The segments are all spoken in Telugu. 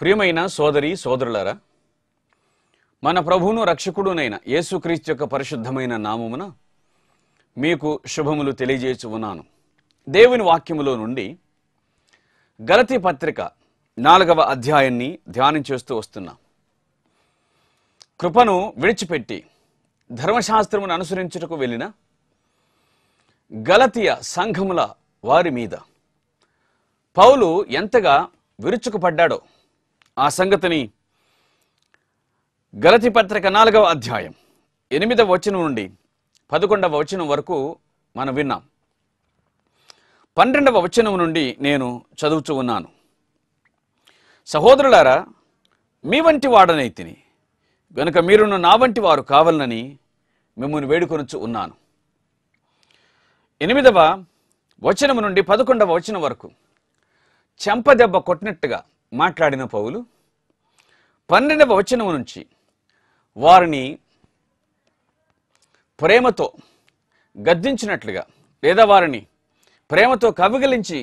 ప్రియమైన సోదరి సోదరులరా మన ప్రభువును రక్షకుడునైన యేసుక్రీస్తు యొక్క పరిశుద్ధమైన నామమున మీకు శుభములు తెలియజేసి ఉన్నాను దేవుని వాక్యములో నుండి గలతి పత్రిక నాలుగవ అధ్యాయాన్ని ధ్యానం చేస్తూ వస్తున్నాం కృపను విడిచిపెట్టి ధర్మశాస్త్రమును అనుసరించుటకు వెళ్ళిన గలతీయ సంఘముల వారి మీద పౌలు ఎంతగా విరుచుకుపడ్డాడో ఆ సంగతిని గలతి పత్రిక నాలుగవ అధ్యాయం ఎనిమిదవ వచనం నుండి పదకొండవ వచనం వరకు మనం విన్నాం పన్నెండవ వచనం నుండి నేను చదువుతూ ఉన్నాను సహోదరులారా మీ వంటి వాడనైతిని గనుక మీరును నా వంటి వారు కావాలని మిమ్మల్ని వేడుకొనుచు ఉన్నాను ఎనిమిదవ వచనం నుండి పదకొండవ వచనం వరకు చెంపదెబ్బ కొట్టినట్టుగా మాట్లాడిన పౌలు పన్నెండవ వచనం నుంచి వారిని ప్రేమతో గద్దించినట్లుగా లేదా వారిని ప్రేమతో కవిగలించి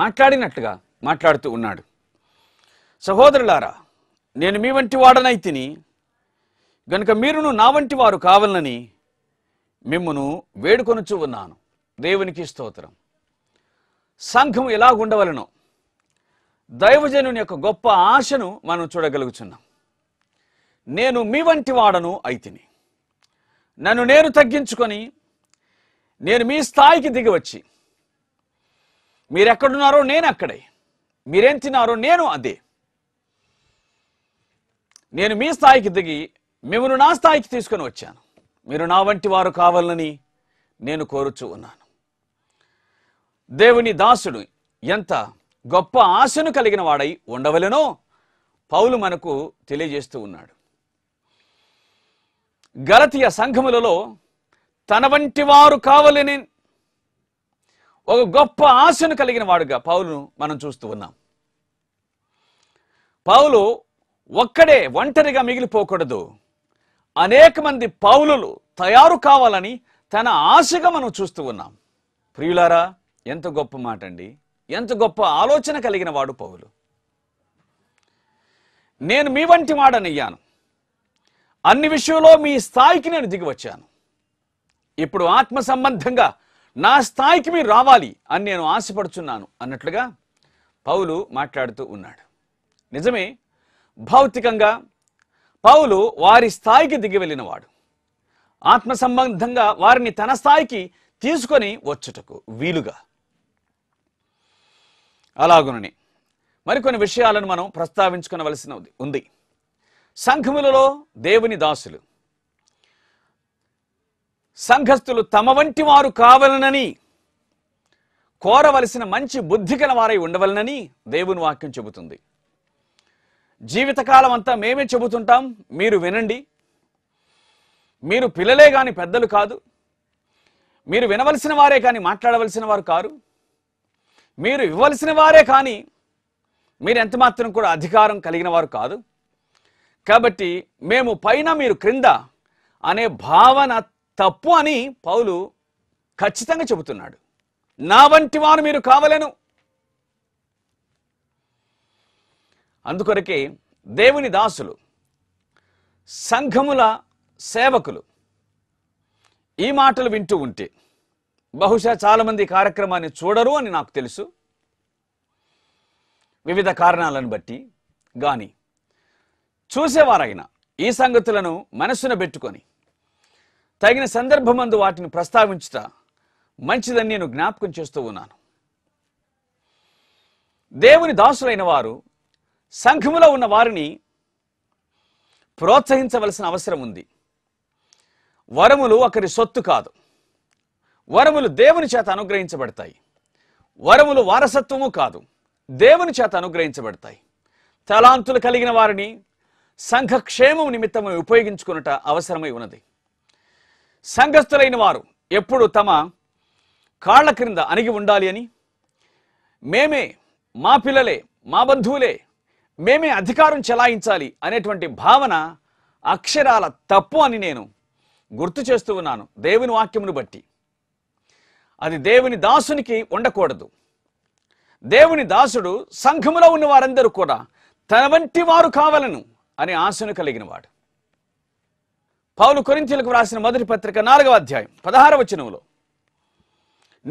మాట్లాడినట్లుగా మాట్లాడుతూ ఉన్నాడు సహోదరులారా నేను మీ వంటి వాడనై తిని గనుక మీరును నా వంటి వారు కావాలని మిమ్మను వేడుకొనుచు ఉన్నాను దేవునికి స్తోత్రం సంఘం ఎలా దైవజనుని యొక్క గొప్ప ఆశను మనం చూడగలుగుతున్నాం నేను మీ వంటి వాడను అయితిని నన్ను నేను తగ్గించుకొని నేను మీ స్థాయికి దిగివచ్చి మీరెక్కడున్నారో నేను అక్కడే మీరేం తిన్నారో నేను అదే నేను మీ స్థాయికి దిగి మిమ్మను నా స్థాయికి తీసుకొని వచ్చాను మీరు నా వంటి వారు కావాలని నేను కోరుచూ ఉన్నాను దేవుని దాసుడు ఎంత గొప్ప ఆశను కలిగిన వాడై ఉండవలెనో పౌలు మనకు తెలియజేస్తూ ఉన్నాడు గలతీయ సంఘములలో తన వంటి వారు కావలని ఒక గొప్ప ఆశను కలిగిన వాడుగా పౌలును మనం చూస్తూ ఉన్నాం పౌలు ఒక్కడే ఒంటరిగా మిగిలిపోకూడదు అనేక మంది పౌలులు తయారు కావాలని తన ఆశగా మనం చూస్తూ ఉన్నాం ప్రియులారా ఎంత గొప్ప మాట అండి ఎంత గొప్ప ఆలోచన కలిగిన వాడు పౌలు నేను మీ వంటి వాడనయ్యాను అన్ని విషయంలో మీ స్థాయికి నేను దిగి వచ్చాను ఇప్పుడు ఆత్మ సంబంధంగా నా స్థాయికి మీరు రావాలి అని నేను ఆశపడుచున్నాను అన్నట్లుగా పౌలు మాట్లాడుతూ ఉన్నాడు నిజమే భౌతికంగా పౌలు వారి స్థాయికి దిగి వెళ్ళినవాడు ఆత్మ సంబంధంగా వారిని తన స్థాయికి తీసుకొని వచ్చుటకు వీలుగా అలాగునని మరికొన్ని విషయాలను మనం ప్రస్తావించుకునవలసిన ఉంది సంఘములలో దేవుని దాసులు సంఘస్థులు తమ వంటి వారు కావలనని కోరవలసిన మంచి బుద్ధి గల వారై ఉండవలనని దేవుని వాక్యం చెబుతుంది జీవితకాలం అంతా మేమే చెబుతుంటాం మీరు వినండి మీరు పిల్లలే కానీ పెద్దలు కాదు మీరు వినవలసిన వారే కానీ మాట్లాడవలసిన వారు కారు మీరు ఇవ్వలసిన వారే కానీ మీరు ఎంత మాత్రం కూడా అధికారం కలిగిన వారు కాదు కాబట్టి మేము పైన మీరు క్రింద అనే భావన తప్పు అని పౌలు ఖచ్చితంగా చెబుతున్నాడు నా వంటి వారు మీరు కావలేను అందుకొరకే దేవుని దాసులు సంఘముల సేవకులు ఈ మాటలు వింటూ ఉంటే బహుశా చాలామంది కార్యక్రమాన్ని చూడరు అని నాకు తెలుసు వివిధ కారణాలను బట్టి గాని చూసేవారైనా ఈ సంగతులను మనస్సును పెట్టుకొని తగిన సందర్భమందు వాటిని ప్రస్తావించుట మంచిదని నేను జ్ఞాపకం చేస్తూ ఉన్నాను దేవుని దాసులైన వారు సంఘములో ఉన్న వారిని ప్రోత్సహించవలసిన అవసరం ఉంది వరములు ఒకరి సొత్తు కాదు వరములు దేవుని చేత అనుగ్రహించబడతాయి వరములు వారసత్వము కాదు దేవుని చేత అనుగ్రహించబడతాయి తలాంతులు కలిగిన వారిని సంఘక్షేమం నిమిత్తమై ఉపయోగించుకున్నట అవసరమై ఉన్నది సంఘస్థులైన వారు ఎప్పుడు తమ కాళ్ల క్రింద అణిగి ఉండాలి అని మేమే మా పిల్లలే మా బంధువులే మేమే అధికారం చెలాయించాలి అనేటువంటి భావన అక్షరాల తప్పు అని నేను గుర్తు చేస్తూ ఉన్నాను దేవుని వాక్యమును బట్టి అది దేవుని దాసునికి ఉండకూడదు దేవుని దాసుడు సంఘములో ఉన్న వారందరూ కూడా తన వంటి వారు కావలను అనే ఆశను కలిగినవాడు పౌలు కొరింతీలకు రాసిన మొదటి పత్రిక నాలుగవ అధ్యాయం పదహార వచనంలో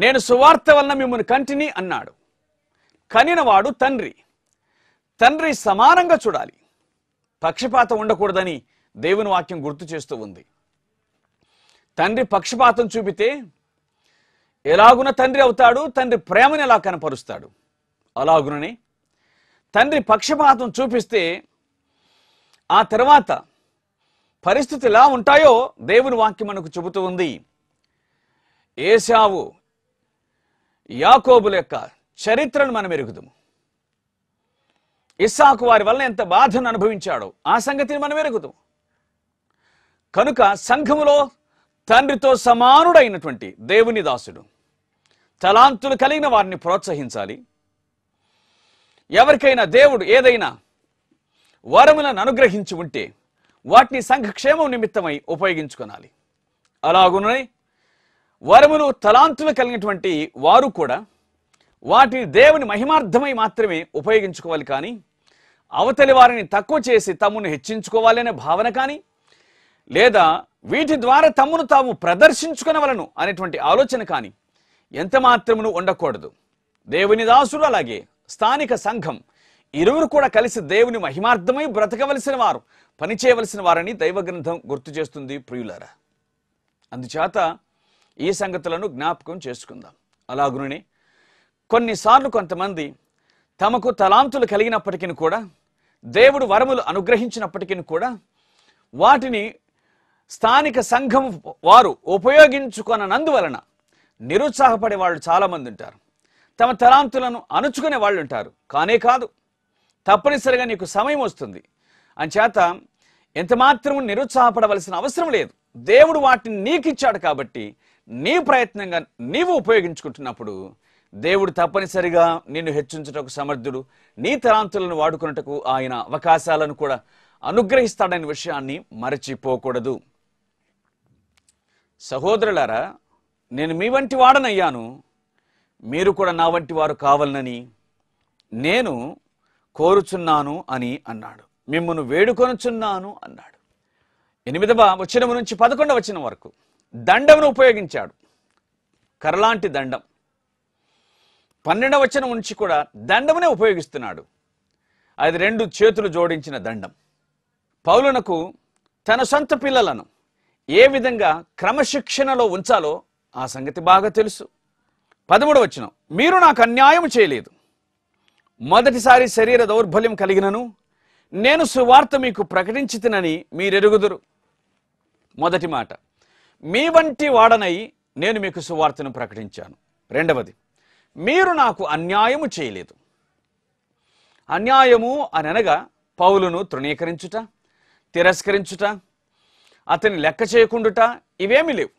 నేను సువార్త వలన మిమ్మల్ని కంటిని అన్నాడు కనినవాడు తండ్రి తండ్రి సమానంగా చూడాలి పక్షపాతం ఉండకూడదని దేవుని వాక్యం గుర్తు చేస్తూ ఉంది తండ్రి పక్షపాతం చూపితే ఎలాగున తండ్రి అవుతాడు తండ్రి ప్రేమను ఎలా కనపరుస్తాడు అలాగునని తండ్రి పక్షపాతం చూపిస్తే ఆ తర్వాత పరిస్థితి ఎలా ఉంటాయో దేవుని వాక్యం మనకు చెబుతూ ఉంది ఏసావు యాకోబుల యొక్క చరిత్రను మనం ఎరుగుదాము ఇస్సాకు వారి వల్ల ఎంత బాధను అనుభవించాడో ఆ సంగతిని మనం ఎరుగుదాం కనుక సంఘములో తండ్రితో సమానుడైనటువంటి దేవుని దాసుడు తలాంతులు కలిగిన వారిని ప్రోత్సహించాలి ఎవరికైనా దేవుడు ఏదైనా వరములను అనుగ్రహించి ఉంటే వాటిని సంఘక్షేమం నిమిత్తమై ఉపయోగించుకోనాలి అలాగున్నాయి వరములు తలాంతులు కలిగినటువంటి వారు కూడా వాటిని దేవుని మహిమార్థమై మాత్రమే ఉపయోగించుకోవాలి కానీ అవతలి వారిని తక్కువ చేసి తమ్మును హెచ్చించుకోవాలనే భావన కానీ లేదా వీటి ద్వారా తమ్మును తాము ప్రదర్శించుకునవలను అనేటువంటి ఆలోచన కానీ ఎంత మాత్రమును ఉండకూడదు దేవుని దాసులు అలాగే స్థానిక సంఘం ఇరువురు కూడా కలిసి దేవుని మహిమార్థమై బ్రతకవలసిన వారు పనిచేయవలసిన వారని దైవగ్రంథం గుర్తు చేస్తుంది ప్రియులారా అందుచేత ఈ సంగతులను జ్ఞాపకం చేసుకుందాం అలాగునే కొన్నిసార్లు కొంతమంది తమకు తలాంతులు కలిగినప్పటికీ కూడా దేవుడు వరములు అనుగ్రహించినప్పటికీ కూడా వాటిని స్థానిక సంఘం వారు ఉపయోగించుకున్నందువలన నిరుత్సాహపడే వాళ్ళు చాలామంది ఉంటారు తమ తరాంతులను అణుచుకునే వాళ్ళు ఉంటారు కానే కాదు తప్పనిసరిగా నీకు సమయం వస్తుంది అంచేత ఎంతమాత్రము నిరుత్సాహపడవలసిన అవసరం లేదు దేవుడు వాటిని నీకిచ్చాడు కాబట్టి నీ ప్రయత్నంగా నీవు ఉపయోగించుకుంటున్నప్పుడు దేవుడు తప్పనిసరిగా నిన్ను హెచ్చించటకు సమర్థుడు నీ తరాంతులను వాడుకున్నటకు ఆయన అవకాశాలను కూడా అనుగ్రహిస్తాడనే విషయాన్ని మరచిపోకూడదు సహోదరులారా నేను మీ వంటి వాడనయ్యాను మీరు కూడా నా వంటి వారు కావాలనని నేను కోరుచున్నాను అని అన్నాడు మిమ్మను వేడుకొనుచున్నాను అన్నాడు ఎనిమిదవ వచనం నుంచి పదకొండవ వచనం వరకు దండమును ఉపయోగించాడు కరలాంటి దండం పన్నెండవ వచనం నుంచి కూడా దండమునే ఉపయోగిస్తున్నాడు అది రెండు చేతులు జోడించిన దండం పౌలునకు తన సొంత పిల్లలను ఏ విధంగా క్రమశిక్షణలో ఉంచాలో ఆ సంగతి బాగా తెలుసు పదమూడు వచ్చిన మీరు నాకు అన్యాయం చేయలేదు మొదటిసారి శరీర దౌర్బల్యం కలిగినను నేను సువార్త మీకు ప్రకటించితినని మీరెరుగుదురు మొదటి మాట మీ వంటి వాడనై నేను మీకు సువార్తను ప్రకటించాను రెండవది మీరు నాకు అన్యాయము చేయలేదు అన్యాయము అని అనగా పౌలును తృణీకరించుట తిరస్కరించుట అతని లెక్క చేయకుండుట ఇవేమీ లేవు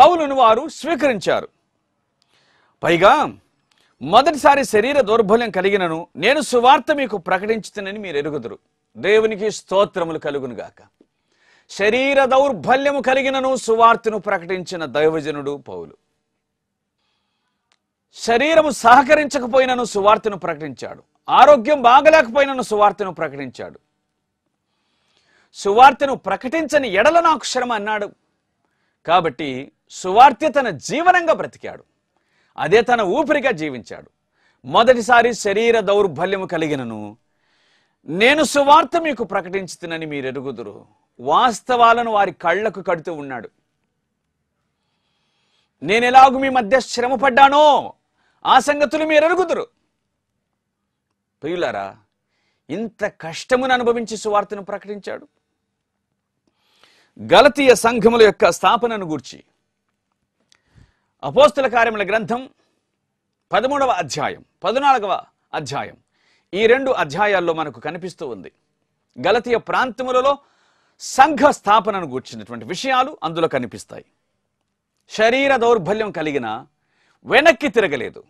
పౌలును వారు స్వీకరించారు పైగా మొదటిసారి శరీర దౌర్బల్యం కలిగినను నేను సువార్త మీకు ప్రకటించుతానని మీరు ఎరుగుదురు దేవునికి స్తోత్రములు కలుగునుగాక శరీర దౌర్బల్యము కలిగినను సువార్తను ప్రకటించిన దైవజనుడు పౌలు శరీరము సహకరించకపోయినను సువార్తను ప్రకటించాడు ఆరోగ్యం బాగలేకపోయినను సువార్తను ప్రకటించాడు సువార్తను ప్రకటించని ఎడల నాకు శ్రమ అన్నాడు కాబట్టి సువార్త తన జీవనంగా బ్రతికాడు అదే తన ఊపిరిగా జీవించాడు మొదటిసారి శరీర దౌర్బల్యము కలిగినను నేను సువార్త మీకు ప్రకటించుతునని మీరు ఎరుగుదురు వాస్తవాలను వారి కళ్లకు కడుతూ ఉన్నాడు నేను ఎలాగు మీ మధ్య శ్రమ పడ్డానో ఆ సంగతులు మీరు ఎరుగుదురు ప్రియులారా ఇంత కష్టమును అనుభవించి సువార్తను ప్రకటించాడు గలతీయ సంఘముల యొక్క స్థాపనను గూర్చి అపోస్తుల కార్యముల గ్రంథం పదమూడవ అధ్యాయం పద్నాలుగవ అధ్యాయం ఈ రెండు అధ్యాయాల్లో మనకు కనిపిస్తూ ఉంది గలతీయ ప్రాంతములలో సంఘ స్థాపనను గూర్చినటువంటి విషయాలు అందులో కనిపిస్తాయి శరీర దౌర్బల్యం కలిగిన వెనక్కి తిరగలేదు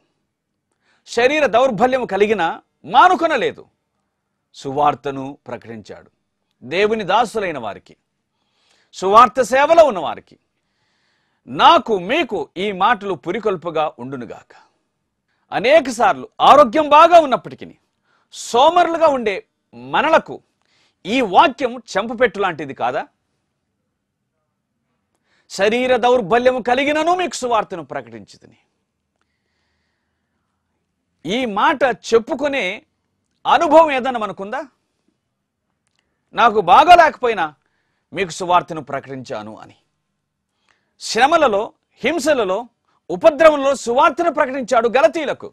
శరీర దౌర్బల్యం కలిగిన మానుకొనలేదు సువార్తను ప్రకటించాడు దేవుని దాసులైన వారికి సువార్త సేవలో ఉన్నవారికి నాకు మీకు ఈ మాటలు పురికొల్పుగా ఉండునుగాక అనేక సార్లు ఆరోగ్యం బాగా ఉన్నప్పటికీ సోమరులుగా ఉండే మనలకు ఈ వాక్యం చెంపపెట్టు లాంటిది కాదా శరీర దౌర్బల్యము కలిగినను మీకు సువార్తను ప్రకటించింది ఈ మాట చెప్పుకునే అనుభవం ఏదన్నా మనకుందా నాకు బాగా లేకపోయినా మీకు సువార్తను ప్రకటించాను అని శ్రమలలో హింసలలో ఉపద్రవంలో సువార్తను ప్రకటించాడు గలతీలకు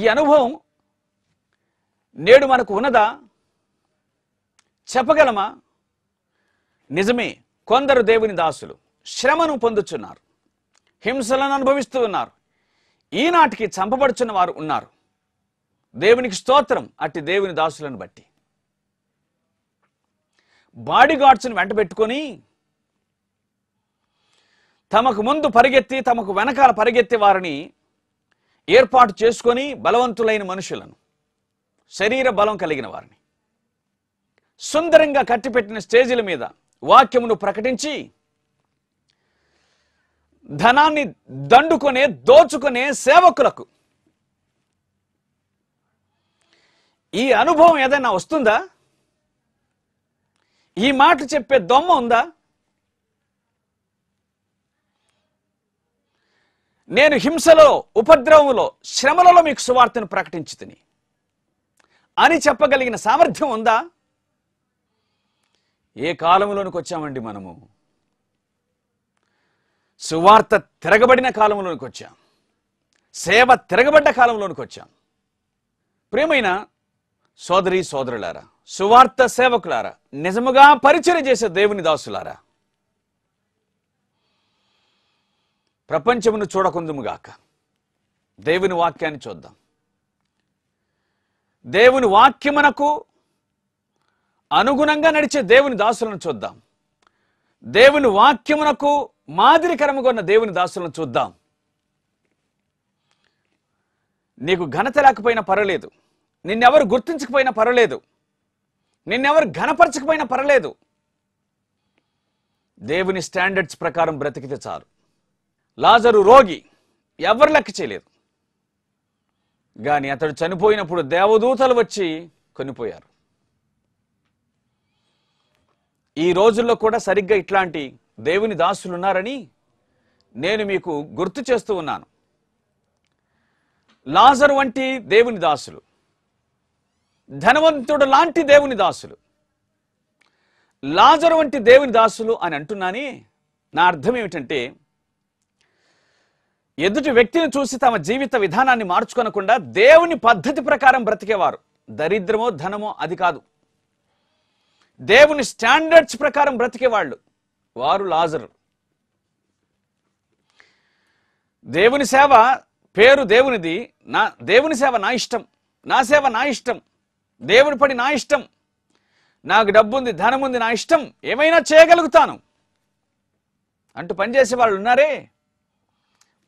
ఈ అనుభవం నేడు మనకు ఉన్నదా చెప్పగలమా నిజమే కొందరు దేవుని దాసులు శ్రమను పొందుచున్నారు హింసలను అనుభవిస్తూ ఉన్నారు ఈనాటికి చంపబడుచున్న వారు ఉన్నారు దేవునికి స్తోత్రం అట్టి దేవుని దాసులను బట్టి బాడీ గార్డ్స్ని వెంట పెట్టుకొని తమకు ముందు పరిగెత్తి తమకు వెనకాల పరిగెత్తి వారిని ఏర్పాటు చేసుకొని బలవంతులైన మనుషులను శరీర బలం కలిగిన వారిని సుందరంగా కట్టిపెట్టిన స్టేజీల మీద వాక్యమును ప్రకటించి ధనాన్ని దండుకొనే దోచుకునే సేవకులకు ఈ అనుభవం ఏదైనా వస్తుందా ఈ మాట చెప్పే దొమ్మ ఉందా నేను హింసలో ఉపద్రవంలో శ్రమలలో మీకు సువార్తను ప్రకటించుతుని అని చెప్పగలిగిన సామర్థ్యం ఉందా ఏ కాలంలోనికి వచ్చామండి మనము సువార్త తిరగబడిన కాలంలోనికి వచ్చాం సేవ తిరగబడ్డ కాలంలోనికి వచ్చాం ప్రేమైన సోదరి సోదరులారా సువార్త సేవకులారా నిజముగా పరిచయం చేసే దేవుని దాసులారా ప్రపంచమును చూడకుందుముగాక దేవుని వాక్యాన్ని చూద్దాం దేవుని వాక్యమునకు అనుగుణంగా నడిచే దేవుని దాసులను చూద్దాం దేవుని వాక్యమునకు మాదిరికరముగా ఉన్న దేవుని దాసులను చూద్దాం నీకు ఘనత లేకపోయినా పర్వాలేదు నిన్నెవరు గుర్తించకపోయినా పర్వాలేదు నిన్నెవరు ఘనపరచకపోయినా పర్లేదు దేవుని స్టాండర్డ్స్ ప్రకారం బ్రతికితే చాలు లాజరు రోగి ఎవరు లెక్క చేయలేదు కానీ అతడు చనిపోయినప్పుడు దేవదూతలు వచ్చి కొనిపోయారు ఈ రోజుల్లో కూడా సరిగ్గా ఇట్లాంటి దేవుని దాసులున్నారని నేను మీకు గుర్తు చేస్తూ ఉన్నాను లాజర్ వంటి దేవుని దాసులు ధనవంతుడు లాంటి దేవుని దాసులు లాజరు వంటి దేవుని దాసులు అని అంటున్నాని నా అర్థం ఏమిటంటే ఎదుటి వ్యక్తిని చూసి తమ జీవిత విధానాన్ని మార్చుకొనకుండా దేవుని పద్ధతి ప్రకారం బ్రతికేవారు దరిద్రమో ధనమో అది కాదు దేవుని స్టాండర్డ్స్ ప్రకారం బ్రతికేవాళ్ళు వారు లాజరు దేవుని సేవ పేరు దేవునిది నా దేవుని సేవ నా ఇష్టం నా సేవ నా ఇష్టం దేవుని పడి నా ఇష్టం నాకు డబ్బు ఉంది ధనం ఉంది నా ఇష్టం ఏమైనా చేయగలుగుతాను అంటూ పనిచేసే వాళ్ళు ఉన్నారే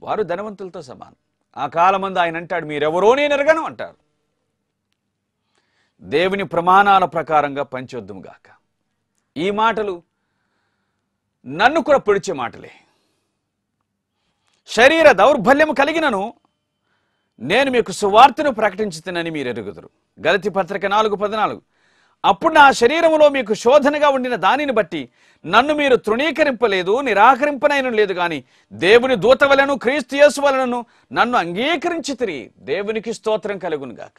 వారు ధనవంతులతో సమానం ఆ కాలమందు ఆయన అంటాడు మీరెవరో నేను ఎరగను అంటారు దేవుని ప్రమాణాల ప్రకారంగా గాక ఈ మాటలు నన్ను కూడా పొడిచే మాటలే శరీర దౌర్బల్యము కలిగినను నేను మీకు సువార్తను ప్రకటించుతానని మీరు ఎరుగుదురు గలతి పత్రిక నాలుగు పద్నాలుగు అప్పుడు నా శరీరంలో మీకు శోధనగా ఉండిన దానిని బట్టి నన్ను మీరు తృణీకరింపలేదు నిరాకరింపనైన లేదు కానీ దేవుని దూత వలను క్రీస్తు యేసు వలనను నన్ను అంగీకరించి తిరిగి దేవునికి స్తోత్రం కలుగునుగాక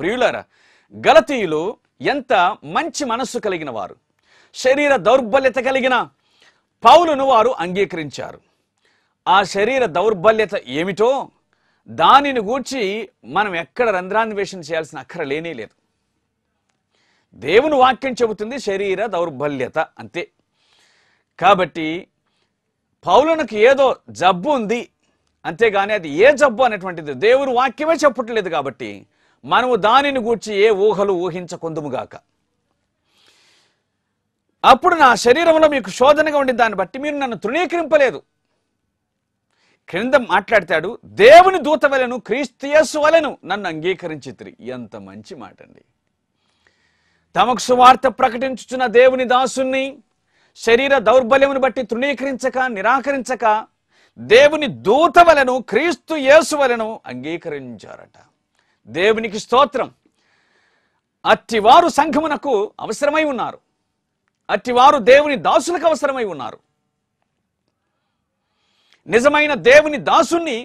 ప్రియులారా గలతీయులు ఎంత మంచి మనస్సు కలిగిన వారు శరీర దౌర్బల్యత కలిగిన పౌలును వారు అంగీకరించారు ఆ శరీర దౌర్బల్యత ఏమిటో దానిని గూర్చి మనం ఎక్కడ రంధ్రాన్వేషణ చేయాల్సిన అక్కర లేనే లేదు దేవుని వాక్యం చెబుతుంది శరీర దౌర్బల్యత అంతే కాబట్టి పౌలునికి ఏదో జబ్బు ఉంది అంతేగాని అది ఏ జబ్బు అనేటువంటిది దేవుని వాక్యమే చెప్పట్లేదు కాబట్టి మనము దానిని గూర్చి ఏ ఊహలు ఊహించకుందుముగాక అప్పుడు నా శరీరంలో మీకు శోధనగా ఉండి దాన్ని బట్టి మీరు నన్ను తృణీకరింపలేదు క్రింద మాట్లాడతాడు దేవుని దూత వలను క్రీస్తియస్సు వలను నన్ను అంగీకరించితిరి ఎంత మంచి మాట అండి తమకు సువార్త ప్రకటించుచున్న దేవుని దాసుని శరీర దౌర్బల్యమును బట్టి తృణీకరించక నిరాకరించక దేవుని దూత వలను క్రీస్తు యేసు వలను అంగీకరించారట దేవునికి స్తోత్రం అట్టివారు సంఘమునకు అవసరమై ఉన్నారు అట్టివారు దేవుని దాసులకు అవసరమై ఉన్నారు నిజమైన దేవుని దాసుని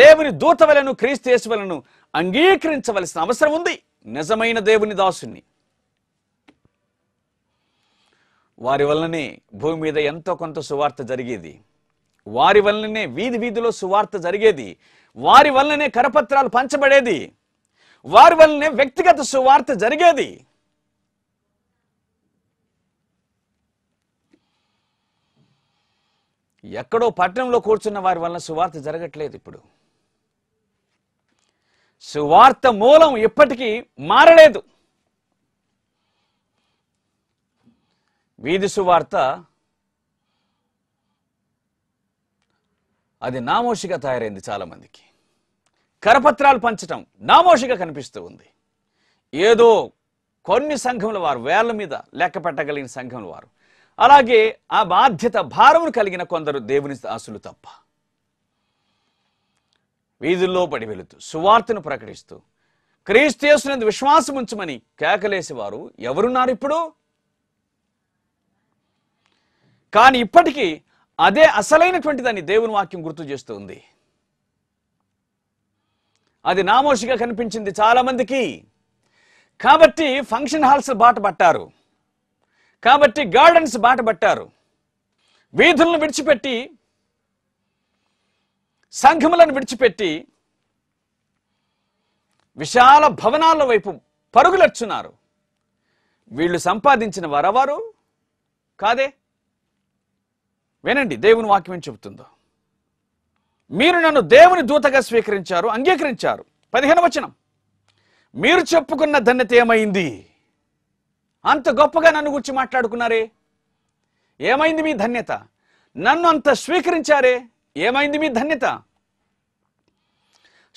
దేవుని దూతవలను క్రీస్తుయేసువలను అంగీకరించవలసిన అవసరం ఉంది నిజమైన దేవుని దాసుని వారి వల్లనే భూమి మీద ఎంతో కొంత సువార్త జరిగేది వారి వల్లనే వీధి వీధిలో సువార్త జరిగేది వారి వల్లనే కరపత్రాలు పంచబడేది వారి వల్లనే వ్యక్తిగత సువార్త జరిగేది ఎక్కడో పట్టణంలో కూర్చున్న వారి వల్ల సువార్త జరగట్లేదు ఇప్పుడు సువార్త మూలం ఇప్పటికీ మారలేదు వీధి సువార్త అది నామోషిగా తయారైంది చాలామందికి కరపత్రాలు పంచటం నామోషిగా కనిపిస్తూ ఉంది ఏదో కొన్ని సంఘముల వారు వేళ్ల మీద లెక్క పెట్టగలిగిన సంఘముల వారు అలాగే ఆ బాధ్యత భారమును కలిగిన కొందరు దేవుని దాసులు తప్ప వీధుల్లో పడి వెళుతూ సువార్తను ప్రకటిస్తూ క్రీస్తునందు విశ్వాసం ఉంచమని కేకలేసి వారు ఎవరున్నారు ఇప్పుడు కానీ ఇప్పటికీ అదే అసలైనటువంటి దాన్ని దేవుని వాక్యం గుర్తు చేస్తుంది అది నామోషిగా కనిపించింది చాలామందికి కాబట్టి ఫంక్షన్ హాల్స్ బాట పట్టారు కాబట్టి గార్డెన్స్ బాట పట్టారు వీధులను విడిచిపెట్టి సంఘములను విడిచిపెట్టి విశాల భవనాల వైపు పరుగులర్చున్నారు వీళ్ళు సంపాదించిన వరవారు కాదే వినండి దేవుని వాక్యం చెబుతుందో మీరు నన్ను దేవుని దూతగా స్వీకరించారు అంగీకరించారు పదిహేను వచనం మీరు చెప్పుకున్న ధన్యత ఏమైంది అంత గొప్పగా నన్ను గురించి మాట్లాడుకున్నారే ఏమైంది మీ ధన్యత నన్ను అంత స్వీకరించారే ఏమైంది మీ ధన్యత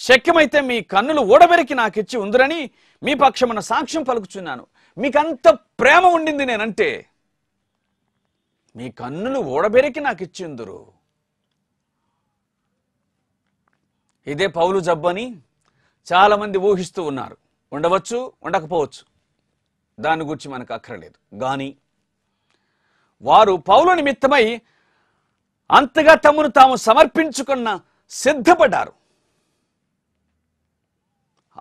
శక్యమైతే మీ కన్నులు ఊడబెరికి ఇచ్చి ఉందిరని మీ పక్షమున సాక్ష్యం పలుకుచున్నాను మీకంత ప్రేమ ఉండింది నేనంటే మీ కన్నులు ఊడబెరికి నాకు ఇచ్చిందురు ఇదే పౌలు జబ్బని చాలామంది ఊహిస్తూ ఉన్నారు ఉండవచ్చు ఉండకపోవచ్చు దాని గురించి మనకు అక్కరలేదు కానీ వారు పౌల నిమిత్తమై అంతగా తమను తాము సమర్పించుకున్న సిద్ధపడ్డారు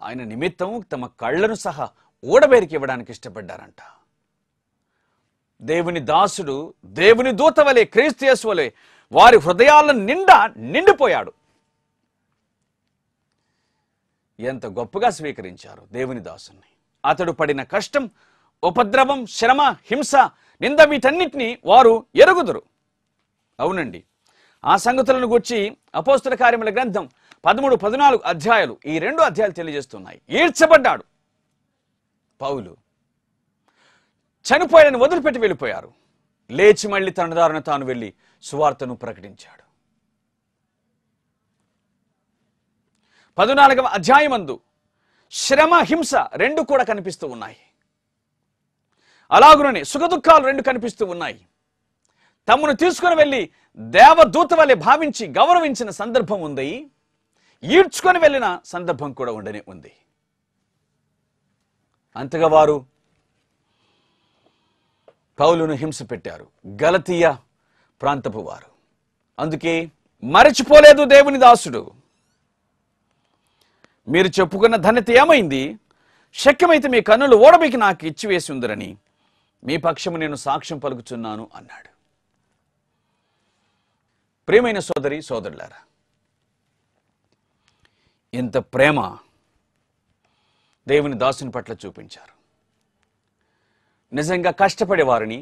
ఆయన నిమిత్తం తమ కళ్ళను సహా ఊడబేరికి ఇవ్వడానికి ఇష్టపడ్డారంట దేవుని దాసుడు దేవుని దూత వలె క్రీస్తు వలె వారి హృదయాల నిండా నిండిపోయాడు ఎంత గొప్పగా స్వీకరించారు దేవుని దాసుని అతడు పడిన కష్టం ఉపద్రవం శ్రమ హింస నింద వీటన్నిటిని వారు ఎరుగుదురు అవునండి ఆ సంగతులను గుర్చి అపోస్తుల కార్యముల గ్రంథం పదమూడు పదనాలుగు అధ్యాయాలు ఈ రెండు అధ్యాయాలు తెలియజేస్తున్నాయి ఈడ్చబడ్డాడు పౌలు చనిపోయాడని వదిలిపెట్టి వెళ్ళిపోయారు లేచి మళ్ళీ తన తాను వెళ్ళి సువార్తను ప్రకటించాడు పద్నాలుగవ అధ్యాయమందు శ్రమ హింస రెండు కూడా కనిపిస్తూ ఉన్నాయి అలాగునని సుఖదుఖాలు రెండు కనిపిస్తూ ఉన్నాయి తమను తీసుకుని వెళ్ళి దేవదూత వలె భావించి గౌరవించిన సందర్భం ఉంది ఈడ్చుకొని వెళ్ళిన సందర్భం కూడా ఉండనే ఉంది అంతగా వారు పౌలును హింస పెట్టారు గలతీయ ప్రాంతపు వారు అందుకే మరచిపోలేదు దేవుని దాసుడు మీరు చెప్పుకున్న ధన్యత ఏమైంది శక్యమైతే మీ కన్నులు ఓడబికి నాకు ఇచ్చి వేసి ఉందరని మీ పక్షము నేను సాక్ష్యం పలుకుచున్నాను అన్నాడు ప్రేమైన సోదరి సోదరులారా ఇంత ప్రేమ దేవుని దాసుని పట్ల చూపించారు నిజంగా కష్టపడే వారిని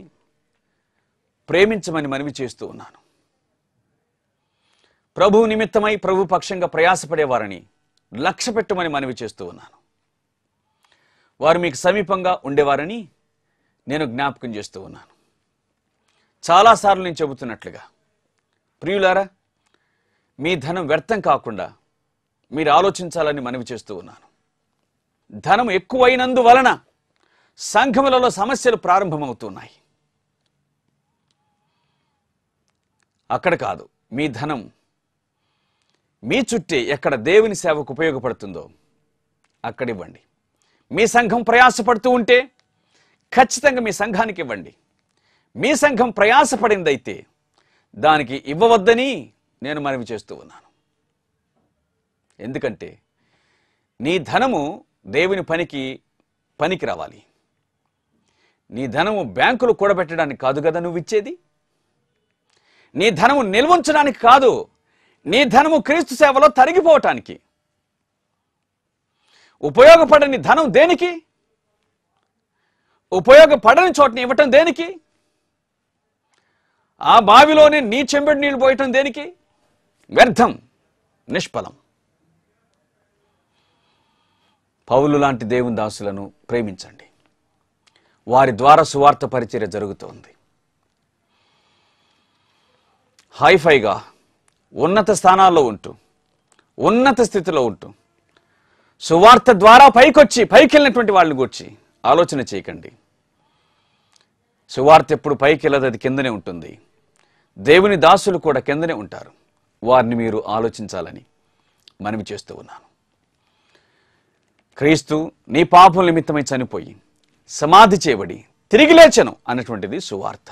ప్రేమించమని మనవి చేస్తూ ఉన్నాను ప్రభు నిమిత్తమై ప్రభు పక్షంగా ప్రయాసపడేవారని లక్ష్య పెట్టమని మనవి చేస్తూ ఉన్నాను వారు మీకు సమీపంగా ఉండేవారని నేను జ్ఞాపకం చేస్తూ ఉన్నాను చాలాసార్లు నేను చెబుతున్నట్లుగా ప్రియులారా మీ ధనం వ్యర్థం కాకుండా మీరు ఆలోచించాలని మనవి చేస్తూ ఉన్నాను ధనం ఎక్కువైనందువలన సంఘములలో సమస్యలు ప్రారంభమవుతున్నాయి అక్కడ కాదు మీ ధనం మీ చుట్టే ఎక్కడ దేవుని సేవకు ఉపయోగపడుతుందో అక్కడ ఇవ్వండి మీ సంఘం ప్రయాసపడుతూ ఉంటే ఖచ్చితంగా మీ సంఘానికి ఇవ్వండి మీ సంఘం ప్రయాసపడిందైతే దానికి ఇవ్వవద్దని నేను మనవి చేస్తూ ఉన్నాను ఎందుకంటే నీ ధనము దేవుని పనికి పనికి రావాలి నీ ధనము బ్యాంకులు కూడబెట్టడానికి కాదు కదా నువ్వు ఇచ్చేది నీ ధనము నిల్వంచడానికి కాదు నీ ధనము క్రీస్తు సేవలో తరిగిపోవటానికి ఉపయోగపడని ధనం దేనికి ఉపయోగపడని చోటని ఇవ్వటం దేనికి ఆ బావిలోనే నీ చెంబెడు నీళ్లు పోయటం దేనికి వ్యర్థం నిష్ఫలం పౌలు లాంటి దేవుని దాసులను ప్రేమించండి వారి ద్వారా సువార్త పరిచర్య జరుగుతోంది హైఫైగా ఉన్నత స్థానాల్లో ఉంటూ ఉన్నత స్థితిలో ఉంటూ సువార్త ద్వారా పైకొచ్చి పైకి వెళ్ళినటువంటి వాళ్ళని కూర్చి ఆలోచన చేయకండి సువార్త ఎప్పుడు పైకి వెళ్ళదు అది కిందనే ఉంటుంది దేవుని దాసులు కూడా కిందనే ఉంటారు వారిని మీరు ఆలోచించాలని మనవి చేస్తూ ఉన్నాను క్రీస్తు నీ పాపం నిమిత్తమై చనిపోయి సమాధి చేయబడి తిరిగి లేచను అన్నటువంటిది సువార్త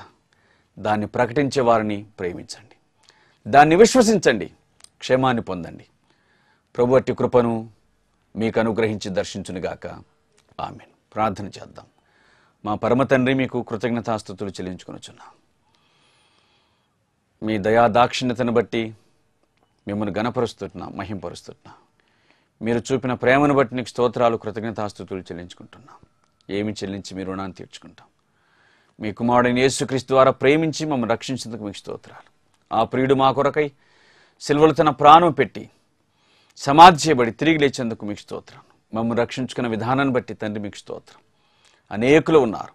దాన్ని ప్రకటించే వారిని ప్రేమించండి దాన్ని విశ్వసించండి క్షేమాన్ని పొందండి ప్రభు అట్టి కృపను మీకు అనుగ్రహించి దర్శించునిగాక ఆమె ప్రార్థన చేద్దాం మా పరమతండ్రి మీకు కృతజ్ఞతాస్థుతులు చెల్లించుకొనుచున్నాం మీ దయా దాక్షిణ్యతను బట్టి మిమ్మల్ని గణపరుస్తున్నాం మహింపరుస్తున్నాం మీరు చూపిన ప్రేమను బట్టి నీకు స్తోత్రాలు కృతజ్ఞతాస్థుతులు చెల్లించుకుంటున్నాం ఏమి చెల్లించి మీ రుణాన్ని తీర్చుకుంటాం మీ కుమారుడిని యేసుక్రీస్తు ద్వారా ప్రేమించి మమ్మల్ని రక్షించేందుకు మీకు స్తోత్రాలు ఆ ప్రియుడు మా కొరకై సిల్వలు తన ప్రాణం పెట్టి సమాధి చేయబడి తిరిగి లేచేందుకు మీకు స్తోత్రం మమ్మల్ని రక్షించుకున్న విధానాన్ని బట్టి తండ్రి మీకు స్తోత్రం అనేకులు ఉన్నారు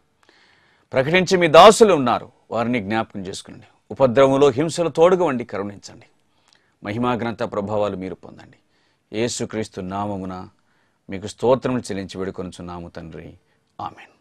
ప్రకటించి మీ దాసులు ఉన్నారు వారిని జ్ఞాపకం చేసుకోండి ఉపద్రవంలో హింసలు తోడుగా వండి కరుణించండి మహిమాగ్రంథ ప్రభావాలు మీరు పొందండి ఏసుక్రీస్తు నామమున మీకు స్తోత్రములు చెల్లించి చున్నాము తండ్రి ఆమెను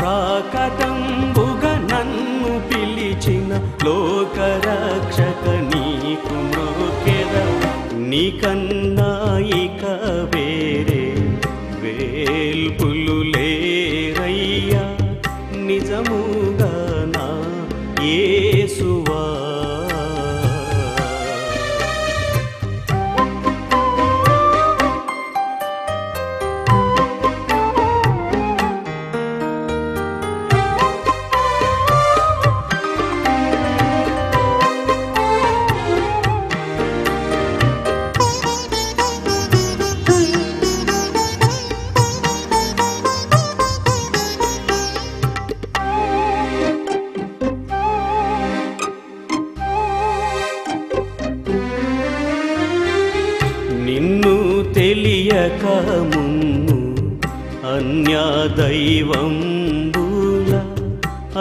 ప్రాకటంబుగ నన్ను పిలిచిన లోకరక్షక నీకు మొకెద నీకన్నా ఇక తెలియక ముందు దైవంబుల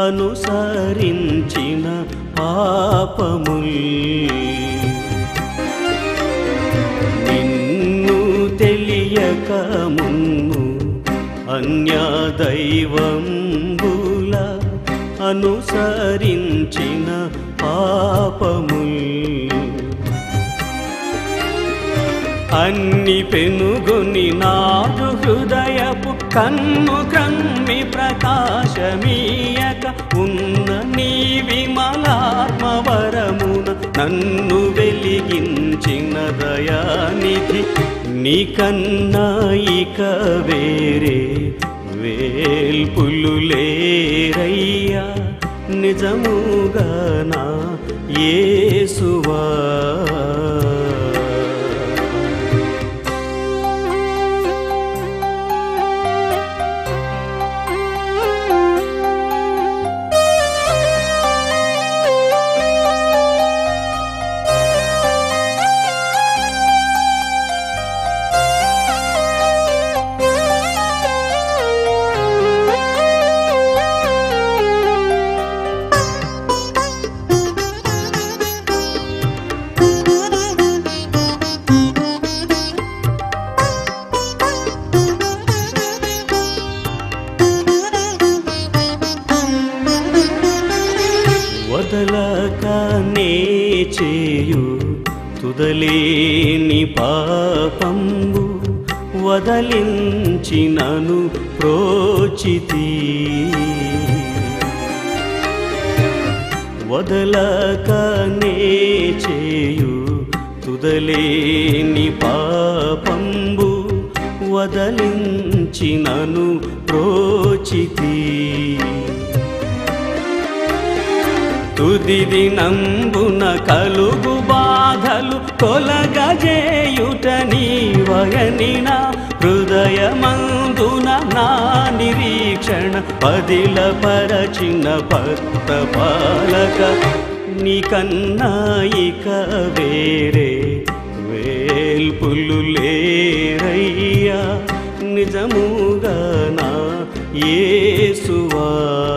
అనుసరించిన పాపము నిన్ను తెలియక ముందు దైవంబుల అనుసరించిన పాపము అన్ని పెనుగుని నాదు హృదయపు కన్ను క్రమ్మి ప్రకాశమీయక ఉన్న నీ విమలాత్మవరమున నన్ను వెలిగించిన దయానిధి నీ కన్నా ఇక వేరే వేల్పులు లేరయ్యా నిజముగా నా ఏసువా లేని పాపంబు వదలించినను ప్రోచితి వదలక నే చేయు తుదలేని పాపంబు వదలించినను ప్రోచితి తుది దినంబున కలుగు కొలగజేయుట నీవయనినా హృదయమందున నా నిరీక్షణ పదిల పరచిన భక్త పాలక నీకన్నా ఇక వేరే వేల్పులు లేరయ్యా నిజముగా నా ఏ సువా